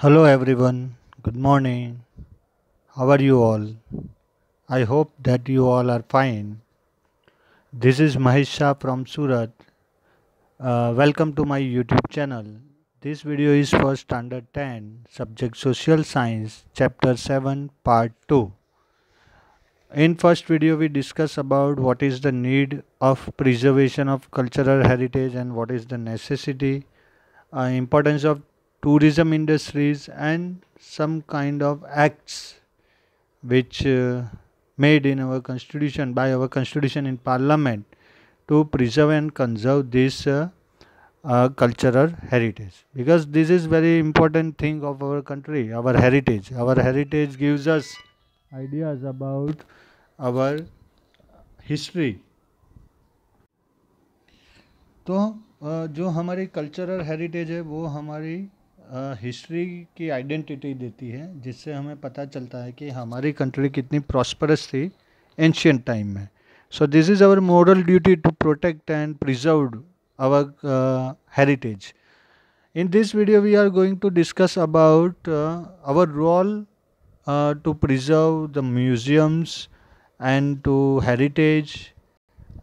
Hello everyone, good morning. How are you all? I hope that you all are fine. This is Mahesh Shah from Surat. Uh, welcome to my YouTube channel. This video is for Standard 10, subject Social Science, Chapter 7, Part 2. In first video we discuss about what is the need of preservation of cultural heritage and what is the necessity uh, importance of tourism industries and some kind of acts which uh, made in our constitution by our constitution in parliament to preserve and conserve this uh, uh, cultural heritage because this is very important thing of our country our heritage our heritage gives us ideas about our history. तो uh, जो हमारी cultural heritage है वो हमारी history की identity देती है जिससे हमें पता चलता है कि हमारी कंट्री कितनी प्रॉस्परस थी एंशियंट टाइम में so this is our moral duty to protect and preserve our heritage in this video we are going to discuss about our role to preserve the museums and to heritage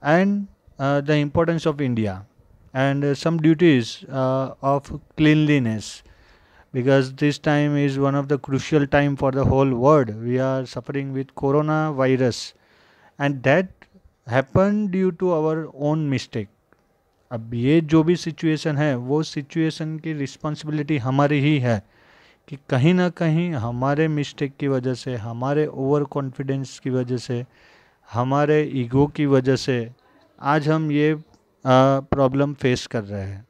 and the importance of India and some duties of cleanliness because this time is one of the crucial time for the whole world we are suffering with coronavirus and that happened due to our own mistake अब ये जो भी situation है वो situation की responsibility हमारी ही है कि कहीं ना कहीं हमारे मिस्टेक की वजह से हमारे ओवर कॉन्फिडेंस की वजह से हमारे ईगो की वजह से आज हम ये प्रॉब्लम फेस कर रहे हैं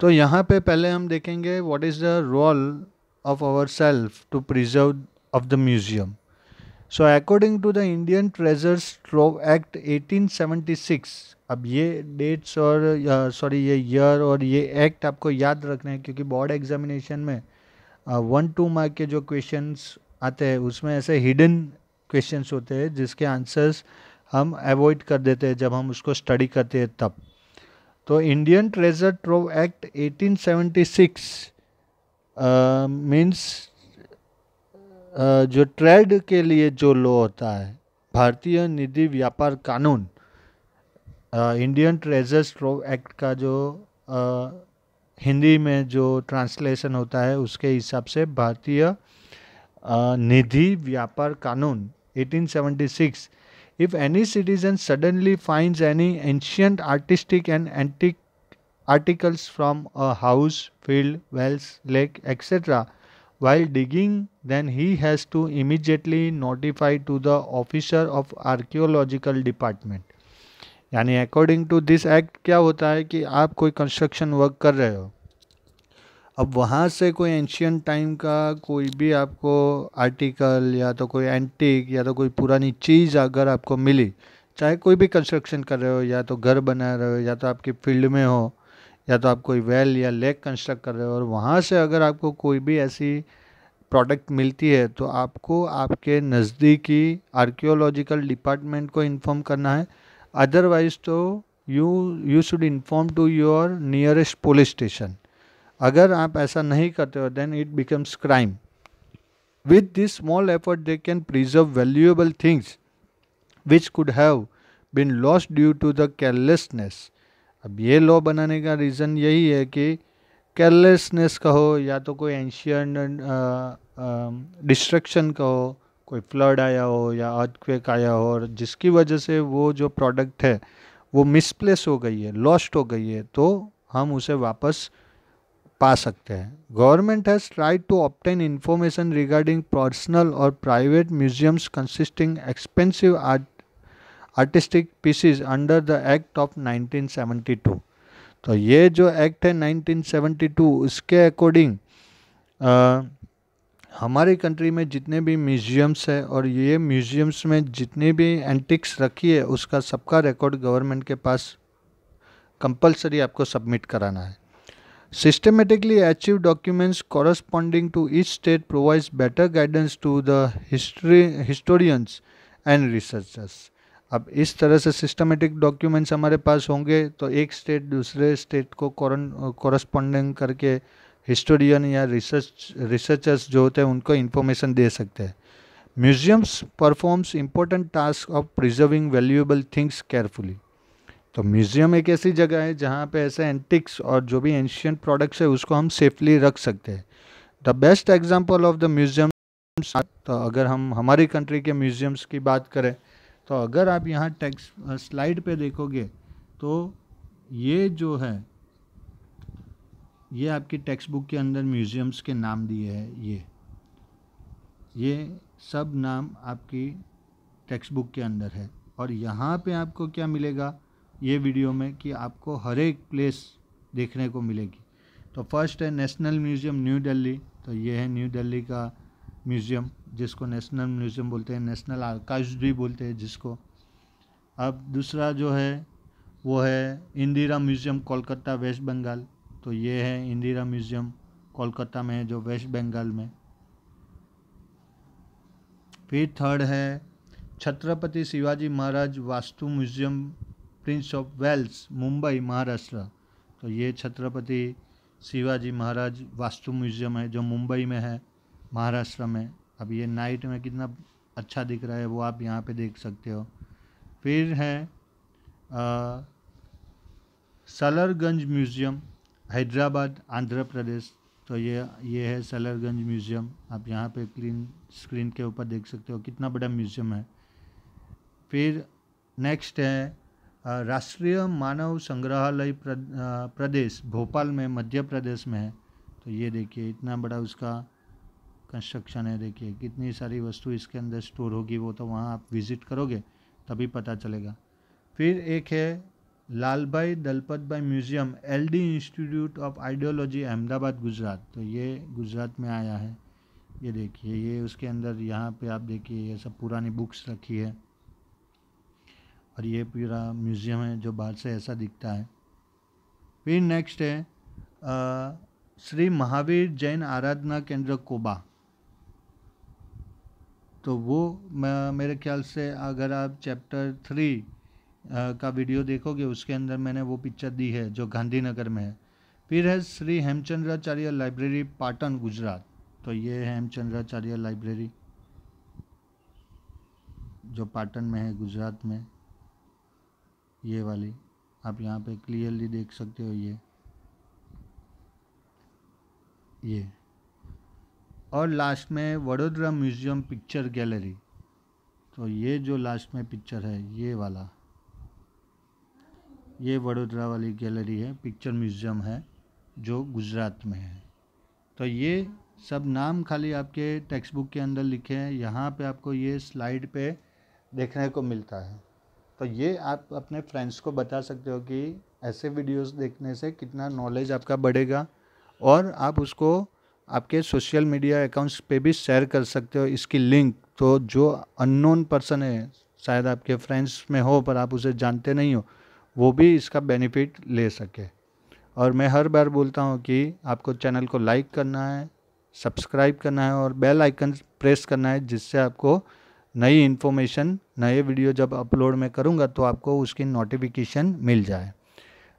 तो यहाँ पे पहले हम देखेंगे what is the role of our self to preserve of the museum so according to the Indian treasures trove act 1876 अब ये डेट्स और सॉरी ये ईयर और ये एक्ट आपको याद रखना है क्योंकि बोर्ड एग्जामिनेशन में वन टू मार्क के जो क्वेश्चंस आते हैं उसमें ऐसे हिडन क्वेश्चंस होते हैं जिसके आंसर्स हम अवॉइड कर देते हैं जब हम उसको स्टडी करते हैं तब तो Indian treasure trove act 1876 means जो ट्रेड के लिए जो लॉ होता है भारतीय निधि व्यापार कानून इंडियन ट्रेजर ट्रोव एक्ट का जो uh, हिंदी में जो ट्रांसलेशन होता है उसके हिसाब से भारतीय uh, निधि व्यापार कानून 1876 if any citizen suddenly finds any ancient artistic and antique articles from a house, field, wells, lake, etc., while digging, then he has to immediately notify to the officer of archaeological department. यानी according to this act क्या होता है कि आप कोई construction work कर रहे हो अब वहाँ से कोई एंशियन टाइम का कोई भी आपको आर्टिकल या तो कोई एंटिक या तो कोई पुरानी चीज़ अगर आपको मिली चाहे कोई भी कंस्ट्रक्शन कर रहे हो या तो घर बना रहे हो या तो आपके फील्ड में हो या तो आप कोई वेल या लेक कंस्ट्रक्ट कर रहे हो और वहाँ से अगर आपको कोई भी ऐसी प्रोडक्ट मिलती है तो आपको आपके नज़दीकी आर्कियोलॉजिकल डिपार्टमेंट को इन्फॉर्म करना है अदरवाइज़ तो you you should inform to your nearest police station अगर आप ऐसा नहीं करते हो then it becomes crime with this small effort they can preserve valuable things which could have been lost due to the carelessness अब ये law बनाने का रीज़न यही है कि केयरलेसनेस कहो या तो कोई एंशियन डिस्ट्रक्शन कहो कोई फ्लड आया हो या अर्थक्वेक आया हो और जिसकी वजह से वो जो प्रोडक्ट है वो मिसप्लेस हो गई है लॉस्ट हो गई है तो हम उसे वापस uh, पा सकते हैं government has tried to obtain information regarding personal और private museums consisting expensive art artistic pieces under the act of 1972 तो ये जो एक्ट है 1972 उसके अकॉर्डिंग हमारी कंट्री में जितने भी म्यूजियम्स है और ये म्यूजियम्स में जितने भी एंटिक्स रखी है उसका सबका रिकॉर्ड गवर्नमेंट के पास कंपलसरी आपको सबमिट कराना है Systematically achieved documents corresponding to each state provides better guidance to the history, historians and researchers. अब इस तरह से सिस्टमेटिक डॉक्यूमेंट्स हमारे पास होंगे तो एक स्टेट दूसरे स्टेट को कॉरस्पॉन्डिंग करके हिस्टोरियन या रिसर्च रिसर्चर्स जो होते हैं उनको इन्फॉर्मेशन दे सकते हैं museums performs important task of preserving valuable things carefully तो म्यूज़ियम एक ऐसी जगह है जहाँ पे ऐसे एंटिक्स और जो भी एंशियंट प्रोडक्ट्स है उसको हम सेफली रख सकते हैं the best example of the museum तो अगर हम हमारी कंट्री के म्यूज़ियम्स की बात करें तो अगर आप यहाँ टेक्स स्लाइड पे देखोगे तो ये जो है ये आपकी टेक्स्ट बुक के अंदर म्यूज़ियम्स के नाम दिए हैं ये ये सब नाम आपकी टेक्स्ट बुक के अंदर है और यहाँ पे आपको क्या मिलेगा ये वीडियो में कि आपको हर एक प्लेस देखने को मिलेगी तो फर्स्ट है नेशनल म्यूज़ियम न्यू दिल्ली तो ये है न्यू दिल्ली का म्यूज़ियम जिसको नेशनल म्यूज़ियम बोलते हैं नेशनल आर्काइव्स भी बोलते हैं जिसको अब दूसरा जो है वो है Indian museum Kolkata west Bengal तो ये है इंदिरा म्यूज़ियम कोलकाता में है जो वेस्ट बंगाल में फिर थर्ड है Chhatrapati Shivaji Maharaj Vastu museum prince of Wales Mumbai Maharashtra तो ये छत्रपति शिवाजी महाराज वास्तु म्यूजियम है जो मुंबई में है महाराष्ट्र में अब ये नाइट में कितना अच्छा दिख रहा है वो आप यहाँ पे देख सकते हो फिर है सलरगंज म्यूज़ियम हैदराबाद आंध्र प्रदेश तो ये ये है सलरगंज म्यूज़ियम आप यहाँ पे क्लीन स्क्रीन के ऊपर देख सकते हो कितना बड़ा म्यूज़ियम है फिर नेक्स्ट है राष्ट्रीय मानव संग्रहालय प्रदेश भोपाल में मध्य प्रदेश में है तो ये देखिए इतना बड़ा उसका कंस्ट्रक्शन है देखिए कितनी सारी वस्तु इसके अंदर स्टोर होगी वो तो वहाँ आप विज़िट करोगे तभी पता चलेगा फिर एक है लाल Bhai Dalpat Bhai museum LD institute of ideology Ahmedabad Gujarat तो ये गुजरात में आया है ये देखिए ये उसके अंदर यहाँ पे आप देखिए ये सब पुरानी बुक्स रखी है और ये पूरा म्यूज़ियम है जो बाहर से ऐसा दिखता है फिर नेक्स्ट है श्री महावीर जैन आराधना केंद्र कोबा तो वो मेरे ख्याल से अगर आप चैप्टर थ्री का वीडियो देखोगे उसके अंदर मैंने वो पिक्चर दी है जो गांधीनगर में है फिर है श्री हेमचंद्राचार्य लाइब्रेरी पाटन गुजरात तो ये है हेमचंद्राचार्य लाइब्रेरी जो पाटन में है गुजरात में ये वाली आप यहाँ पे क्लियरली देख सकते हो ये ये और लास्ट में वडोदरा म्यूज़ियम पिक्चर गैलरी तो ये जो लास्ट में पिक्चर है ये वाला ये वडोदरा वाली गैलरी है पिक्चर म्यूज़ियम है जो गुजरात में है तो ये सब नाम खाली आपके टेक्स्ट बुक के अंदर लिखे हैं यहाँ पे आपको ये स्लाइड पे देखने को मिलता है तो ये आप अपने फ्रेंड्स को बता सकते हो कि ऐसे वीडियोस देखने से कितना नॉलेज आपका बढ़ेगा और आप उसको आपके सोशल मीडिया अकाउंट्स पे भी शेयर कर सकते हो इसकी लिंक तो जो अननोन पर्सन है शायद आपके फ्रेंड्स में हो पर आप उसे जानते नहीं हो वो भी इसका बेनिफिट ले सके और मैं हर बार बोलता हूँ कि आपको चैनल को लाइक करना है सब्सक्राइब करना है और बेल आइकन प्रेस करना है जिससे आपको नई इन्फॉर्मेशन नए वीडियो जब अपलोड मैं करूँगा तो आपको उसकी नोटिफिकेशन मिल जाए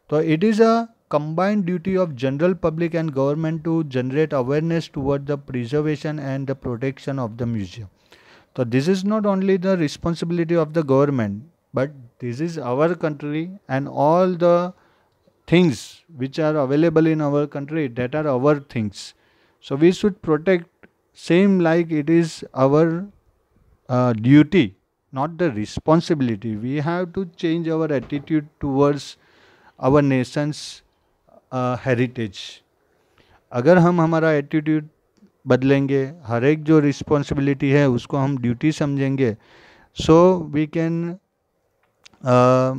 तो it is a combined duty of general public and government to generate awareness toward the preservation and the protection of the museum तो this is not only the responsibility of the government but this is our country and all the things which are available in our country that are our things so we should protect same like it is our Uh, duty, not the responsibility. We have to change our attitude towards our nation's uh, heritage. अगर हम हमारा attitude बदलेंगे, हर एक जो responsibility है, उसको duty so we can uh,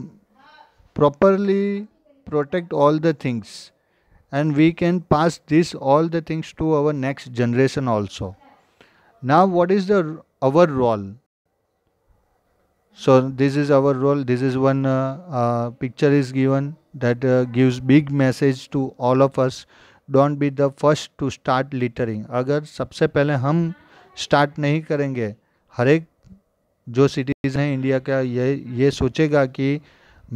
properly protect all the things and we can pass this all the things to our next generation also now what is the our role so this is our role this is one uh, uh, picture is given that uh, gives big message to all of us don't be the first to start littering अगर सबसे पहले हम start नहीं करेंगे हर एक जो cities हैं India का ये ये सोचेगा कि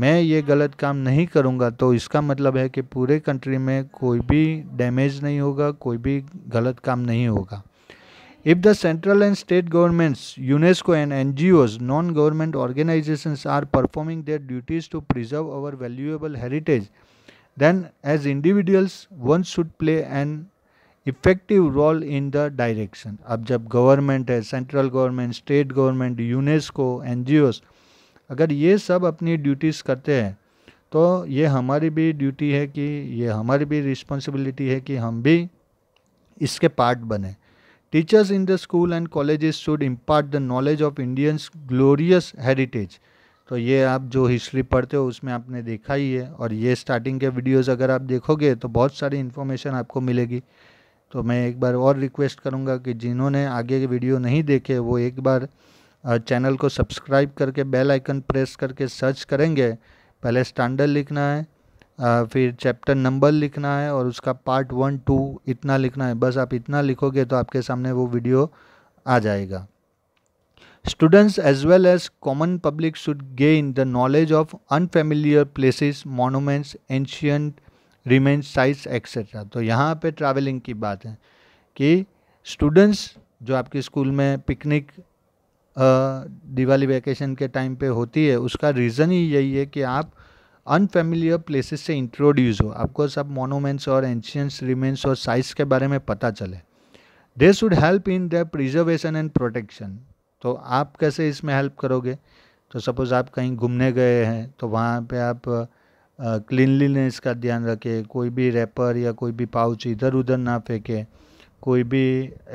मैं ये गलत काम नहीं करूँगा तो इसका मतलब है कि पूरे कंट्री में कोई भी डैमेज नहीं होगा कोई भी गलत काम नहीं होगा If the central and state governments, UNESCO and NGOs, non-government organizations are performing their duties to preserve our valuable heritage, then as individuals, one should play an effective role in the direction. अब जब government है central government, state government, UNESCO, NGOs, अगर ये सब अपनी duties करते हैं तो ये हमारी भी duty है कि ये हमारी भी responsibility है कि हम भी इसके part बने Teachers in the school and colleges should impart the knowledge of Indians glorious heritage. तो ये आप जो हिस्ट्री पढ़ते हो उसमें आपने देखा ही है और ये स्टार्टिंग के वीडियोस अगर आप देखोगे तो बहुत सारी इन्फॉर्मेशन आपको मिलेगी तो मैं एक बार और रिक्वेस्ट करूँगा कि जिन्होंने आगे के वीडियो नहीं देखे वो एक बार चैनल को सब्सक्राइब करके बेल आइकन प्रेस करके सर्च करेंगे पहले स्टैंडर्ड लिखना है फिर चैप्टर नंबर लिखना है और उसका पार्ट वन टू इतना लिखना है बस आप इतना लिखोगे तो आपके सामने वो वीडियो आ जाएगा students as well as common public should gain the knowledge of unfamiliar places monuments ancient remain sites etcetera तो यहाँ पे ट्रैवलिंग की बात है कि स्टूडेंट्स जो आपके स्कूल में पिकनिक दिवाली वैकेशन के टाइम पे होती है उसका रीज़न ही यही है कि आप अनफेमिलियर प्लेसेस से इंट्रोड्यूस हो आपको सब मोनूमेंट्स और एंशियंस रिमेंस और साइज के बारे में पता चले they should help in the preservation and protection तो आप कैसे इसमें हेल्प करोगे तो सपोज़ आप कहीं घूमने गए हैं तो वहाँ पे आप क्लिनलीनेस का ध्यान रखें कोई भी रैपर या कोई भी पाउच इधर उधर ना फेंके कोई भी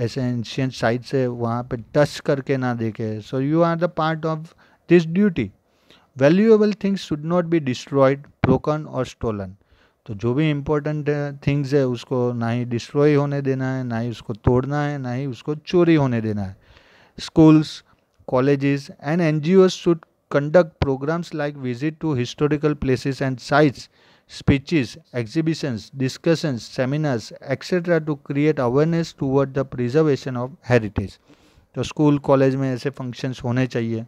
ऐसे एंशियंट साइड से वहाँ पे टच करके ना देखे so you are the part of this duty valuable things should not be destroyed broken और स्टोलन तो जो भी इम्पोर्टेंट थिंग्स uh, है उसको ना ही डिस्ट्रॉय होने देना है ना ही उसको तोड़ना है ना ही उसको चोरी होने देना है schools college and N G Os should conduct programs like visit to historical places and sites speeches exhibitions discussions seminars etcetera to create awareness toward the preservation of heritage तो स्कूल कॉलेज में ऐसे functions होने चाहिए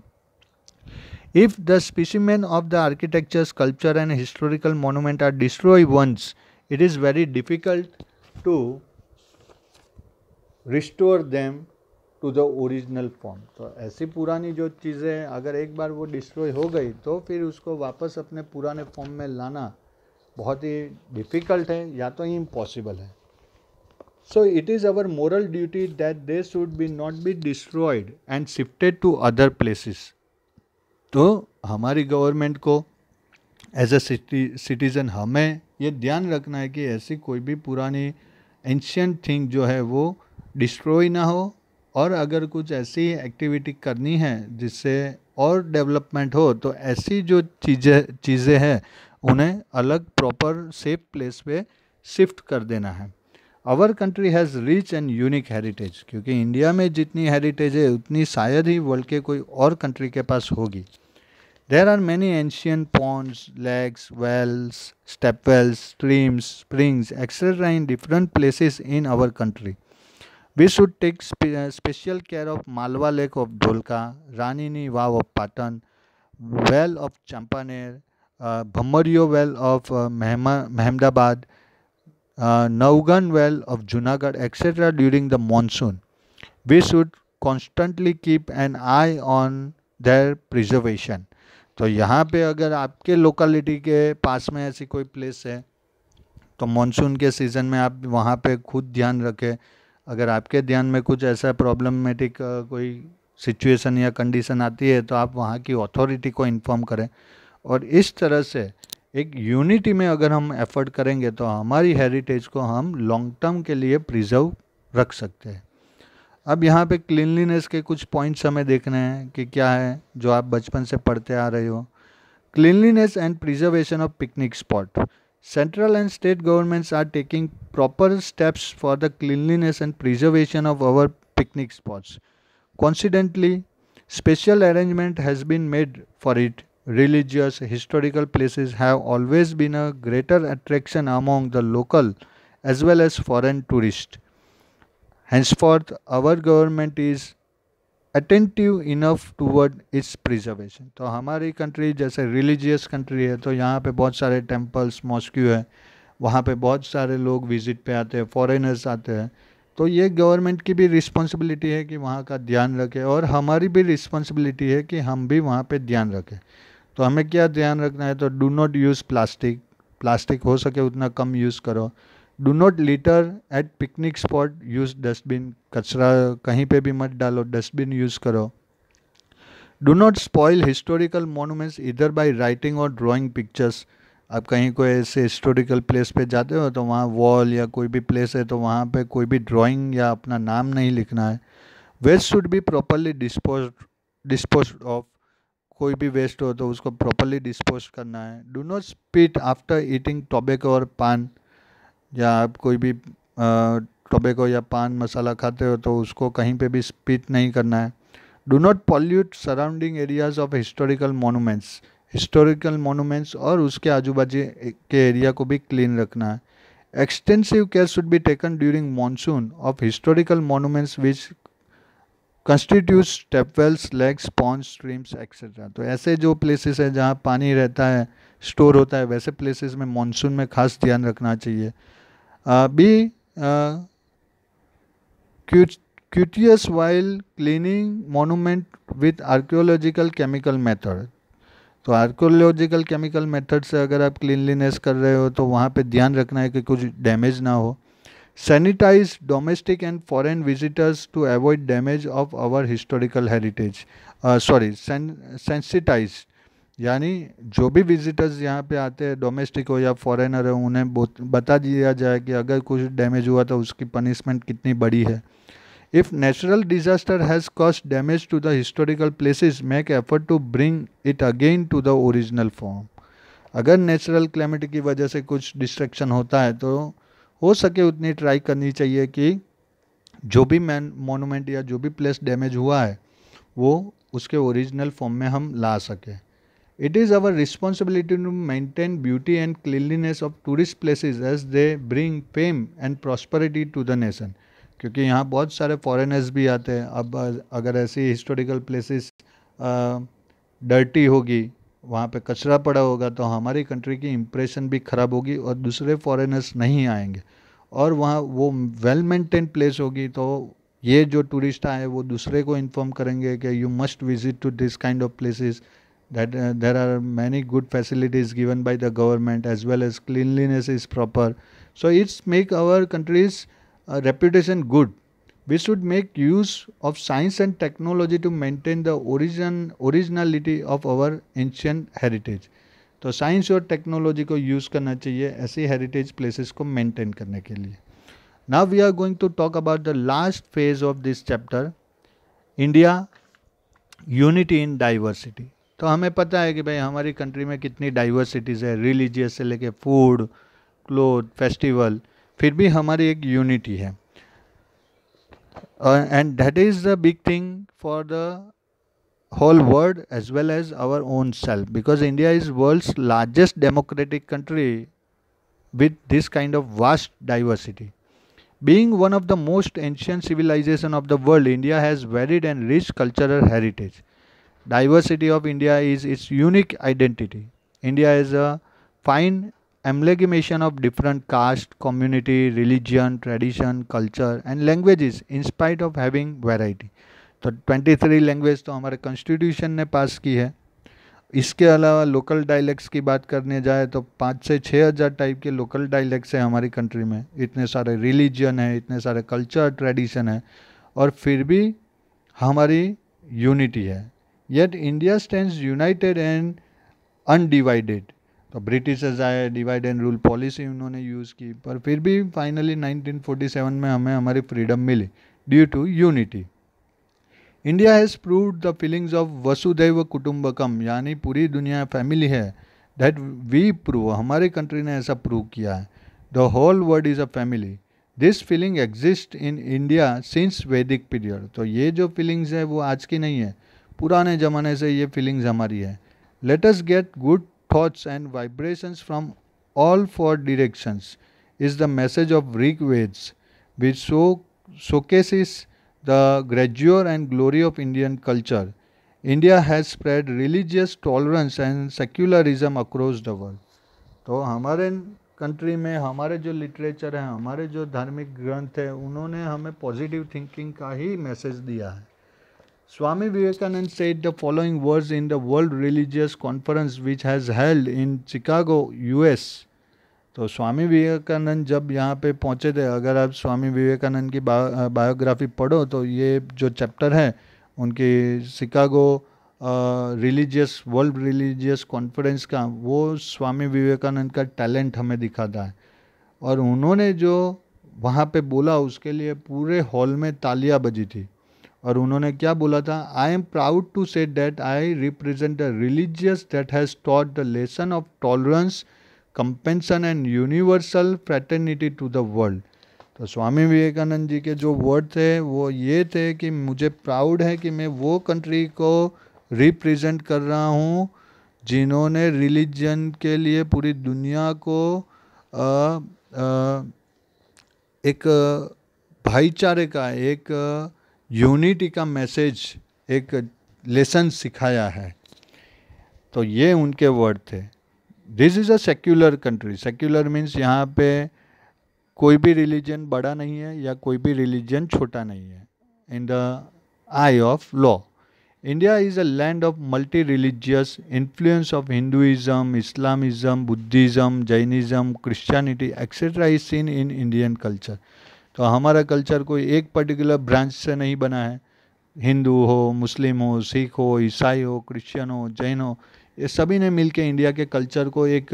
If the specimen of the architecture, sculpture and historical monument are destroyed once, it is very difficult to restore them to the original form. So, ऐसी पुरानी जो चीज़ें अगर एक बार वो destroy हो गई तो फिर उसको वापस अपने पुराने form में लाना बहुत ही difficult है या तो impossible है so it is our moral duty that they should be not be destroyed and shifted to other places तो हमारी गवर्नमेंट को एज ए सिटीज़न हमें ये ध्यान रखना है कि ऐसी कोई भी पुरानी एंशियंट थिंग जो है वो डिस्ट्रॉय ना हो और अगर कुछ ऐसी एक्टिविटी करनी है जिससे और डेवलपमेंट हो तो ऐसी जो चीज़ें चीज़ें हैं उन्हें अलग प्रॉपर सेफ प्लेस पे शिफ्ट कर देना है our country has rich and unique heritage क्योंकि इंडिया में जितनी हेरिटेज है उतनी शायद ही वर्ल्ड के कोई और कंट्री के पास होगी There are many ancient ponds, lakes, wells, step wells, streams, springs, etc. in different places in our country. We should take spe uh, special care of Malwa Lake of Dholka, Ranini Vav of Patan, well of Champaner, uh, Bhammario well of uh, uh, Naugan well of Junagadh, etc. during the monsoon. We should constantly keep an eye on their preservation. तो यहाँ पे अगर आपके locality के पास में ऐसी कोई place है तो मानसून के सीज़न में आप वहाँ पे खुद ध्यान रखें अगर आपके ध्यान में कुछ ऐसा प्रॉब्लमेटिक कोई सिचुएशन या कंडीशन आती है तो आप वहाँ की अथॉरिटी को इन्फॉर्म करें और इस तरह से एक यूनिटी में अगर हम एफर्ट करेंगे तो हमारी हेरिटेज को हम लॉन्ग टर्म के लिए प्रिजर्व रख सकते हैं अब यहाँ पे क्लिनलीनेस के कुछ पॉइंट्स हमें देखने हैं कि क्या है जो आप बचपन से पढ़ते आ रहे हो cleanliness and preservation of picnic spot central and state governments are taking proper steps for the cleanliness and preservation of our picnic spots coincidentally special arrangement has been made for it religious historical places have always been a greater attraction among the local as well as foreign tourist Henceforth, our government is attentive enough toward its preservation तो हमारी country जैसे religious country है तो यहाँ पे बहुत सारे temples mosque है वहाँ पे बहुत सारे लोग विजिट पे आते हैं फॉरेनर्स आते हैं तो ये गवर्नमेंट की भी रिस्पॉन्सिबिलिटी है कि वहाँ का ध्यान रखें और हमारी भी रिस्पॉन्सिबिलिटी है कि हम भी वहाँ पे ध्यान रखें तो हमें क्या ध्यान रखना है तो do not use plastic plastic हो सके उतना कम यूज़ करो do not litter at picnic spot use dustbin कचरा कहीं पे भी मत डालो डस्टबिन यूज़ करो do not spoil historical monuments इधर बाई राइटिंग और ड्राॅइंग पिक्चर्स आप कहीं कोई ऐसे हिस्टोरिकल प्लेस पे जाते हो तो वहाँ वॉल या कोई भी प्लेस है तो वहाँ पे कोई भी ड्राइंग या अपना नाम नहीं लिखना है waste should be properly dispose dispose of कोई भी वेस्ट हो तो उसको प्रॉपरली डिस्पोज करना है do not spit after eating tobacco और पान या आप कोई भी टोबेको या पान मसाला खाते हो तो उसको कहीं पे भी स्पीट नहीं करना है do not pollute surrounding areas of historical monuments historical monuments और उसके आजू बाजू के एरिया को भी क्लीन रखना है extensive care should be taken during monsoon of historical monuments which constitute stepwells lakes, ponds streams etcetera तो ऐसे जो प्लेसेस हैं जहाँ पानी रहता है स्टोर होता है वैसे प्लेसेस में मानसून में खास ध्यान रखना चाहिए be cautious while cleaning monument with archaeological chemical method तो आर्क्योलॉजिकल केमिकल मेथड से अगर आप क्लीनलीनेस कर रहे हो तो वहाँ पे ध्यान रखना है कि कुछ डैमेज ना हो sanitize domestic and foreign visitors to avoid damage of our historical heritage sorry sensitize यानी जो भी विजिटर्स यहाँ पे आते हैं डोमेस्टिक हो या फॉरेनर हो उन्हें बता दिया जाए कि अगर कुछ डैमेज हुआ तो उसकी पनिशमेंट कितनी बड़ी है if natural disaster has cost damage to the historical places make effort to bring it again to the original form अगर नेचुरल क्लेमिटी की वजह से कुछ डिस्ट्रक्शन होता है तो हो सके उतनी ट्राई करनी चाहिए कि जो भी मैन मोनूमेंट या जो भी प्लेस डैमेज हुआ है वो उसके ओरिजिनल फॉर्म में हम ला सकें It is our responsibility to maintain beauty and cleanliness of tourist places as they bring fame and prosperity to the nation. क्योंकि यहाँ बहुत सारे फॉरेनर्स भी आते हैं अब अगर ऐसी हिस्टोरिकल प्लेसेस डर्टी होगी वहाँ पे कचरा पड़ा होगा तो हमारी कंट्री की इम्प्रेशन भी ख़राब होगी और दूसरे फॉरेनर्स नहीं आएंगे और वहाँ वो वेल मेंटेन प्लेस होगी तो ये जो टूरिस्ट आए वो दूसरे को इन्फॉर्म करेंगे कि you must visit to this kind of places that uh, there are many good facilities given by the government as well as cleanliness is proper so it's make our country's uh, reputation good we should make use of science and technology to maintain the origin originality of our ancient heritage तो science और technology को use करना चाहिए ऐसी heritage places को maintain करने के लिए now we are going to talk about the last phase of this chapter India unity in diversity तो हमें पता है कि भाई हमारी कंट्री में कितनी डाइवर्सिटीज़ है रिलीजियस से लेके फूड क्लोथ फेस्टिवल फिर भी हमारी एक यूनिटी है and that is the big thing for the whole world as well as our own self because India is world's largest democratic country with this kind of vast diversity being one of the most ancient civilisation of the world India has varied and rich cultural heritage diversity of India is its unique identity. India is a fine amalgamation of different caste, community, religion, tradition, culture and languages in spite of having variety. तो 23 language तो हमारे constitution ने पास की है इसके अलावा local dialects की बात करने जाए तो पाँच से छः हज़ार टाइप के लोकल डायलैक्ट्स हैं हमारी कंट्री में इतने सारे रिलीजन हैं इतने सारे कल्चर ट्रेडिशन है और फिर भी हमारी यूनिटी है yet India stand united and undivided तो ब्रिटिशर्स आए डिवाइड एंड रूल पॉलिसी उन्होंने यूज़ की पर फिर भी फाइनली 1947 में हमें हमारी फ्रीडम मिली due to unity India has prove the feelings of वसुदैव कुटुंबकम यानी पूरी दुनिया फैमिली है दैट वी प्रूव हमारी कंट्री ने ऐसा प्रूव किया है the whole world is a family this feeling exist in India since Vedic period तो ये जो फीलिंग्स है वो आज की नहीं है पुराने ज़माने से ये फीलिंग्स हमारी है let's get good thoughts and vibrations from all four directions is the message of Rig Vedas which show showcases the grandeur and glory of Indian culture India has spread religious tolerance and secularism across the world तो हमारे country में हमारे जो literature हैं हमारे जो धार्मिक ग्रंथ हैं उन्होंने हमें पॉजिटिव थिंकिंग का ही मैसेज दिया है Swami Vivekananda said the following words in the World Religious Conference which has held in Chicago, US. तो स्वामी विवेकानंद जब यहाँ पे पहुँचे थे अगर आप स्वामी विवेकानंद की बा, बायोग्राफी पढ़ो तो ये जो चैप्टर है उनके Chicago religious world religious conference का वो स्वामी विवेकानंद का टैलेंट हमें दिखाता है और उन्होंने जो वहाँ पे बोला उसके लिए पूरे हॉल में तालियां बजी थी और उन्होंने क्या बोला था I am proud to say that I represent the religious that has taught the lesson of tolerance compassion and universal fraternity to the world तो स्वामी विवेकानंद जी के जो वर्ड थे वो ये थे कि मुझे प्राउड है कि मैं वो कंट्री को रिप्रेजेंट कर रहा हूँ जिन्होंने रिलीजन के लिए पूरी दुनिया को आ, आ, एक भाईचारे का एक यूनिटी का मैसेज एक लेसन सिखाया है तो ये उनके वर्ड थे this is a secular country secular means यहाँ पे कोई भी रिलीजन बड़ा नहीं है या कोई भी रिलीजन छोटा नहीं है in the eye of law India is a land of multi religious influence of Hinduism Islamism Buddhism Jainism Christianity etcetera is seen in Indian culture तो हमारा कल्चर कोई एक पर्टिकुलर ब्रांच से नहीं बना है हिंदू हो मुस्लिम हो सिख हो ईसाई हो क्रिश्चियन हो जैन हो ये सभी ने मिलकर इंडिया के कल्चर को एक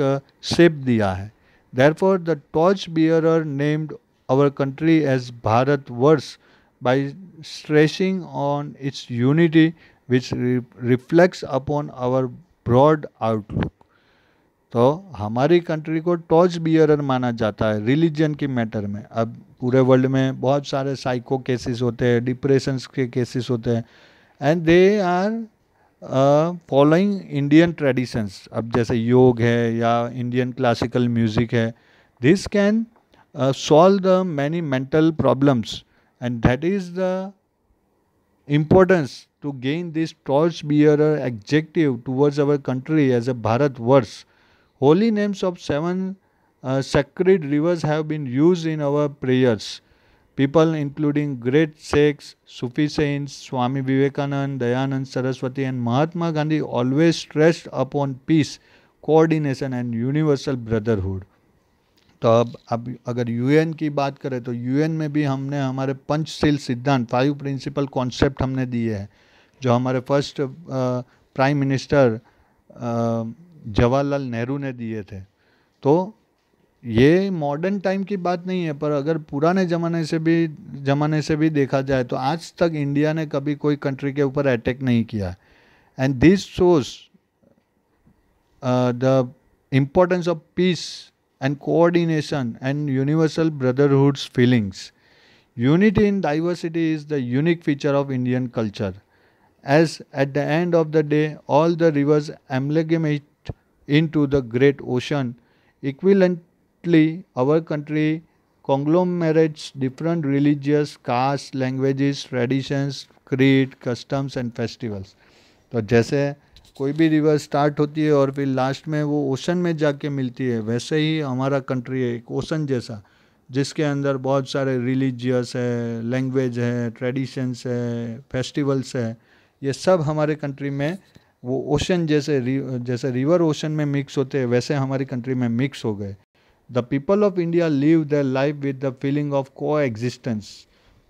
शेप दिया है there for the torch bearer named our country as Bharat Varsh by stressing on its unity which reflects upon our broad outlook तो हमारी कंट्री को टॉर्च बियरर माना जाता है रिलीजन की मैटर में अब पूरे वर्ल्ड में बहुत सारे साइको केसेस होते हैं डिप्रेशन के केसेस होते हैं and they are following Indian traditions अब जैसे योग है या इंडियन क्लासिकल म्यूज़िक है this can solve the many mental problems and that is the importance to gain this torch bearer executive towards our country as a Bharat Varsh Holy names of seven uh, sacred rivers have been used in our prayers. People including great sects, Sufi saints, Swami Vivekananda, Dayanand Saraswati and Mahatma Gandhi always stressed upon peace, coordination and universal brotherhood. तो अब अब अगर UN की बात करें तो UN में भी हमने हमारे पंचशील सिद्धांत फाइव प्रिंसिपल कॉन्सेप्ट हमने दिए हैं जो हमारे first prime minister Jawaharlal Nehru ने दिए थे तो ये मॉडर्न टाइम की बात नहीं है पर अगर पुराने ज़माने से भी ज़माने से भी देखा जाए तो आज तक इंडिया ने कभी कोई कंट्री के ऊपर अटैक नहीं किया and this shows the importance of peace and coordination and universal brotherhoods feelings unity in diversity is the unique feature of Indian culture as at the end of the day all the rivers amalgamate into the great ocean. Equivalently, our country conglomerates different religious caste, languages, traditions, creed, customs and festivals. तो जैसे कोई भी river start होती है और फिर last में वो ओशन में जाके मिलती है वैसे ही हमारा कंट्री है एक ओशन जैसा जिसके अंदर बहुत सारे रिलीजियस है लैंग्वेज है ट्रेडिशंस है फेस्टिवल्स है ये सब हमारे कंट्री में वो ओशन जैसे रि, जैसे रिवर ओशन में मिक्स होते हैं वैसे हमारी कंट्री में मिक्स हो गए the people of India live the life with the feeling of coexistence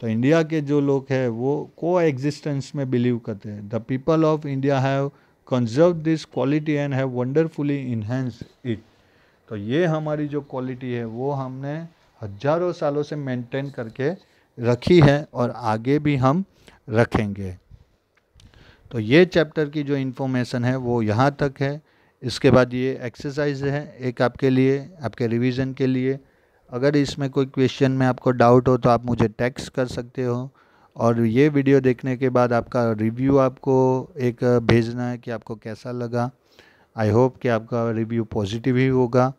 तो इंडिया के जो लोग हैं वो को एग्जिस्टेंस में बिलीव करते हैं the people of India have conserve this quality and have wonderfully enhance it तो ये हमारी जो क्वालिटी है वो हमने हजारों सालों से मेंटेन करके रखी है और आगे भी हम रखेंगे तो ये चैप्टर की जो इन्फॉर्मेशन है वो यहाँ तक है इसके बाद ये एक्सरसाइज है एक आपके लिए आपके रिवीजन के लिए अगर इसमें कोई क्वेश्चन में आपको डाउट हो तो आप मुझे टेक्स्ट कर सकते हो और ये वीडियो देखने के बाद आपका रिव्यू आपको एक भेजना है कि आपको कैसा लगा आई होप कि आपका रिव्यू पॉजिटिव ही होगा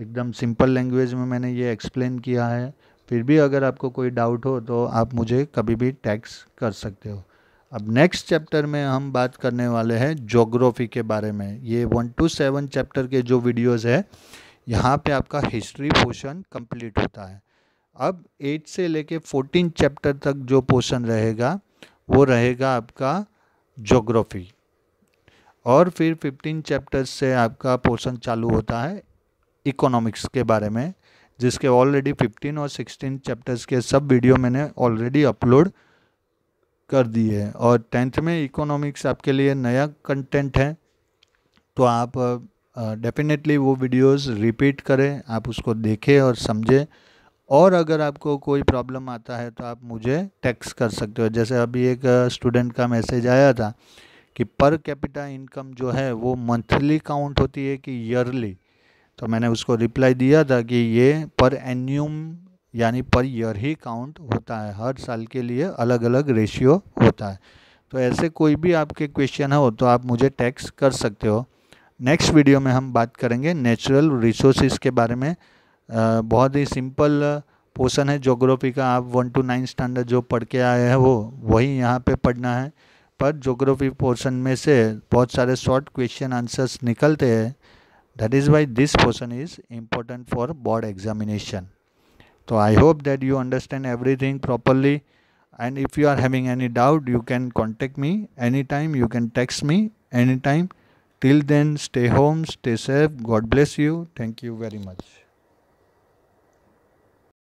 एकदम सिंपल लैंग्वेज में मैंने ये एक्सप्लेन किया है फिर भी अगर आपको कोई डाउट हो तो आप मुझे कभी भी टैक्स कर सकते हो अब नेक्स्ट चैप्टर में हम बात करने वाले हैं जोग्राफी के बारे में ये वन टू सेवन चैप्टर के जो वीडियोस है यहाँ पे आपका हिस्ट्री पोर्शन कंप्लीट होता है अब एट से लेके फोर्टीन चैप्टर तक जो पोर्शन रहेगा वो रहेगा आपका जोग्राफी और फिर फिफ्टीन चैप्टर्स से आपका पोर्शन चालू होता है इकोनॉमिक्स के बारे में जिसके ऑलरेडी फिफ्टीन और सिक्सटीन चैप्टर्स के सब वीडियो मैंने ऑलरेडी अपलोड कर दी है और टेंथ में इकोनॉमिक्स आपके लिए नया कंटेंट है तो आप डेफिनेटली वो वीडियोस रिपीट करें आप उसको देखें और समझें और अगर आपको कोई प्रॉब्लम आता है तो आप मुझे टैक्स कर सकते हो जैसे अभी एक स्टूडेंट का मैसेज आया था कि पर कैपिटा इनकम जो है वो मंथली काउंट होती है कि ईयरली तो मैंने उसको रिप्लाई दिया था कि ये पर एन्यूम यानी पर ईयर ही काउंट होता है हर साल के लिए अलग अलग रेशियो होता है तो ऐसे कोई भी आपके क्वेश्चन हो तो आप मुझे टैक्स कर सकते हो नेक्स्ट वीडियो में हम बात करेंगे नेचुरल रिसोर्सिस के बारे में आ, बहुत ही सिंपल पोर्सन है जोग्राफी का आप वन टू नाइन स्टैंडर्ड जो पढ़ के आए हैं वो वही यहाँ पे पढ़ना है पर जोग्राफी पोर्सन में से बहुत सारे शॉर्ट क्वेश्चन आंसर्स निकलते हैं that is why this portion is important for board examination so i hope that you understand everything properly and if you are having any doubt you can contact me anytime you can text me anytime till then stay home stay safe god bless you thank you very much